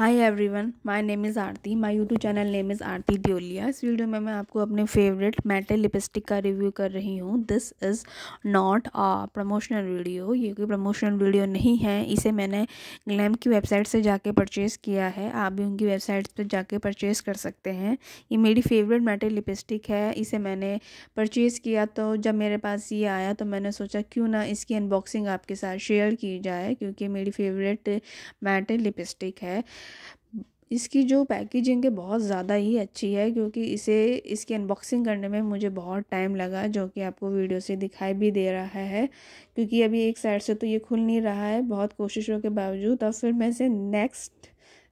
hi everyone my name is Aarti my YouTube channel name is Aarti Deolia इस वीडियो में मैं आपको अपने फेवरेट मेटल लिपस्टिक का रिव्यू कर रही हूँ this is not a promotional video ये कोई प्रमोशनल वीडियो नहीं है इसे मैंने ग्लैम की वेबसाइट से जाके परचेज़ किया है आप भी उनकी वेबसाइट पर जाके परचेज़ कर सकते हैं ये मेरी फेवरेट मेटल लिपस्टिक है इसे मैंने परचेज़ किया तो जब मेरे पास ये आया तो मैंने सोचा क्यों ना इसकी अनबॉक्सिंग आपके साथ शेयर की जाए क्योंकि मेरी फेवरेट मेटल लिपस्टिक है इसकी जो पैकेजिंग है बहुत ज़्यादा ही अच्छी है क्योंकि इसे इसकी अनबॉक्सिंग करने में मुझे बहुत टाइम लगा जो कि आपको वीडियो से दिखाई भी दे रहा है क्योंकि अभी एक साइड से तो ये खुल नहीं रहा है बहुत कोशिशों के बावजूद और फिर मैं इसे नेक्स्ट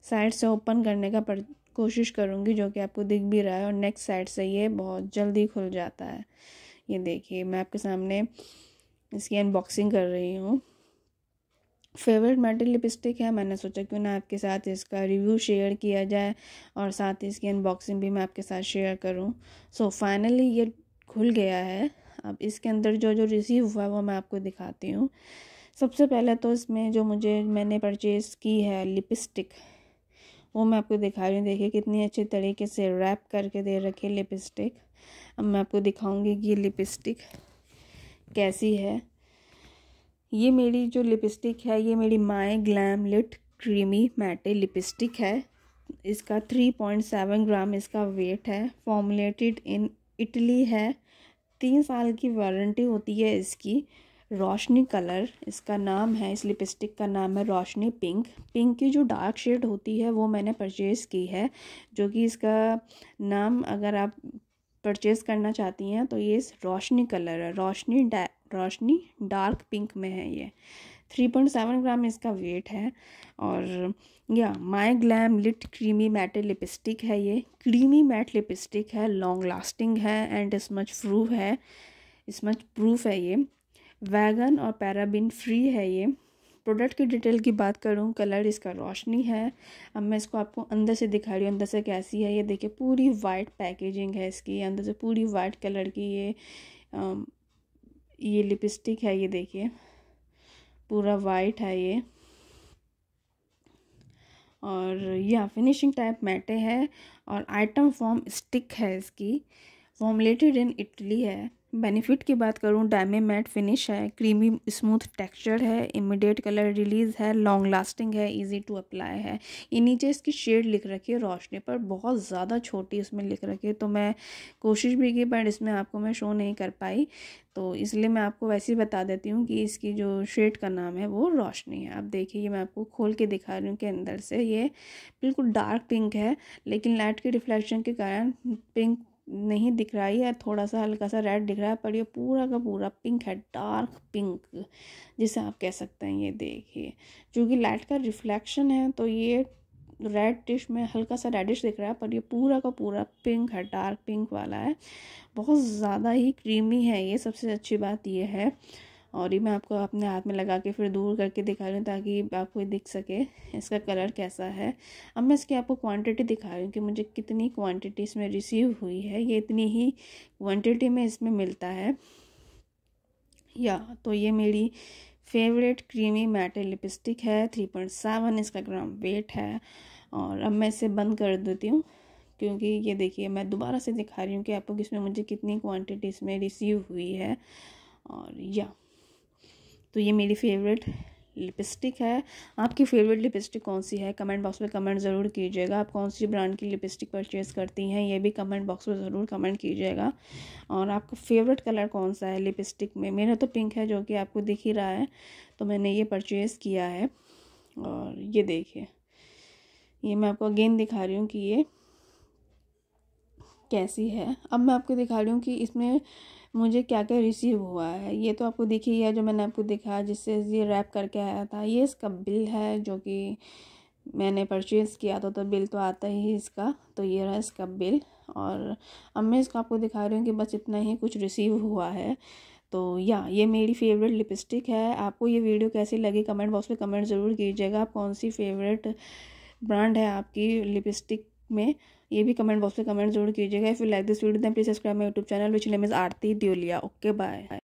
साइड से ओपन करने का पर कोशिश करूँगी जो कि आपको दिख भी रहा है और नेक्स्ट साइड से ये बहुत जल्दी खुल जाता है ये देखिए मैं आपके सामने इसकी अनबॉक्सिंग कर रही हूँ फेवरेट मेटल लिपस्टिक है मैंने सोचा क्यों ना आपके साथ इसका रिव्यू शेयर किया जाए और साथ ही इसकी अनबॉक्सिंग भी मैं आपके साथ शेयर करूं सो so, फाइनली ये खुल गया है अब इसके अंदर जो जो रिसीव हुआ है वो मैं आपको दिखाती हूँ सबसे पहले तो इसमें जो मुझे मैंने परचेज़ की है लिपस्टिक वो मैं आपको दिखा रही हूँ देखिए कितनी अच्छे तरीके से रैप करके दे रखी है लिपस्टिक अब मैं आपको दिखाऊँगी कि ये लिपस्टिक कैसी है ये मेरी जो लिपस्टिक है ये मेरी my glam lit creamy matte lipstick है इसका थ्री पॉइंट सेवन ग्राम इसका वेट है फॉर्मुलेटेड इन इटली है तीन साल की वारंटी होती है इसकी रोशनी कलर इसका नाम है इस लिपस्टिक का नाम है रोशनी पिंक पिंक की जो डार्क शेड होती है वो मैंने परचेज़ की है जो कि इसका नाम अगर आप परचेज़ करना चाहती हैं तो ये रोशनी कलर है रोशनी रोशनी डार्क पिंक में है ये 3.7 ग्राम इसका वेट है और या my glam lit creamy matte lipstick है ये क्रीमी मैट लिपस्टिक है लॉन्ग लास्टिंग है एंड इस मच प्रूफ है इस मच प्रूफ है ये वैगन और पैराबिन फ्री है ये प्रोडक्ट की डिटेल की बात करूँ कलर इसका रोशनी है अब मैं इसको आपको अंदर से दिखा रही हूँ अंदर से कैसी है ये देखिए पूरी वाइट पैकेजिंग है इसकी अंदर से पूरी वाइट कलर की ये ये लिपस्टिक है ये देखिए पूरा वाइट है ये और यह फिनिशिंग टाइप मैटे है और आइटम फॉर्म स्टिक है इसकी फॉर्मलेटेड इन इटली है बेनिफिट की बात करूँ डायमे मैट फिनिश है क्रीमी स्मूथ टेक्सचर है इमिडिएट कलर रिलीज़ है लॉन्ग लास्टिंग है इजी टू अप्लाई है ये नीचे इसकी शेड लिख रखी है रोशनी पर बहुत ज़्यादा छोटी इसमें लिख रखी है तो मैं कोशिश भी की बट इसमें आपको मैं शो नहीं कर पाई तो इसलिए मैं आपको वैसे ही बता देती हूँ कि इसकी जो शेड का नाम है वो रोशनी है आप देखिए ये मैं आपको खोल के दिखा रही हूँ कि अंदर से ये बिल्कुल डार्क पिंक है लेकिन लाइट के रिफ्लेक्शन के कारण पिंक नहीं दिख रहा है थोड़ा सा हल्का सा रेड दिख रहा है पर ये पूरा का पूरा पिंक है डार्क पिंक जिसे आप कह सकते हैं ये देखिए चूँकि लाइट का रिफ्लेक्शन है तो ये रेड डिश में हल्का सा रेडिश दिख रहा है पर ये पूरा का पूरा पिंक है डार्क पिंक वाला है बहुत ज़्यादा ही क्रीमी है ये सबसे अच्छी बात ये है और ये मैं आपको अपने हाथ में लगा के फिर दूर करके दिखा रही हूँ ताकि आपको दिख सके इसका कलर कैसा है अब मैं इसकी आपको क्वांटिटी दिखा रही हूँ कि मुझे कितनी क्वांटिटी इसमें रिसीव हुई है ये इतनी ही क्वांटिटी में इसमें मिलता है या तो ये मेरी फेवरेट क्रीमी मैटे लिपस्टिक है थ्री पॉइंट सेवन इसका ग्राम वेट है और अब मैं इसे बंद कर देती हूँ क्योंकि ये देखिए मैं दोबारा से दिखा रही हूँ कि आपको इसमें मुझे कितनी क्वांटिटी इसमें रिसीव हुई है और या तो ये मेरी फेवरेट लिपस्टिक है आपकी फेवरेट लिपस्टिक कौन सी है कमेंट बॉक्स में कमेंट ज़रूर कीजिएगा आप कौन सी ब्रांड की लिपस्टिक परचेज़ करती हैं ये भी कमेंट बॉक्स में ज़रूर कमेंट कीजिएगा और आपका फेवरेट कलर कौन सा है लिपस्टिक में मेरा तो पिंक है जो कि आपको दिख ही रहा है तो मैंने ये परचेज़ किया है और ये देखिए ये मैं आपको अगेन दिखा रही हूँ कि ये कैसी है अब मैं आपको दिखा रही हूँ कि इसमें मुझे क्या क्या रिसीव हुआ है ये तो आपको दिख ही है जो मैंने आपको दिखाया जिससे ये रैप करके आया था ये इसका बिल है जो कि मैंने परचेज़ किया था तो बिल तो आता ही इसका तो ये रहा इसका बिल और अब मैं इसका आपको दिखा रही हूँ कि बस इतना ही कुछ रिसीव हुआ है तो या ये मेरी फेवरेट लिपस्टिक है आपको ये वीडियो कैसी लगी कमेंट बॉक्स में कमेंट ज़रूर कीजिएगा आप कौन सी फेवरेट ब्रांड है आपकी लिपस्टिक में ये भी कमेंट बॉक्स में कमेंट जरूर कीजिएगा if you like this video please subscribe my YouTube channel which name is Aarti Deolia okay bye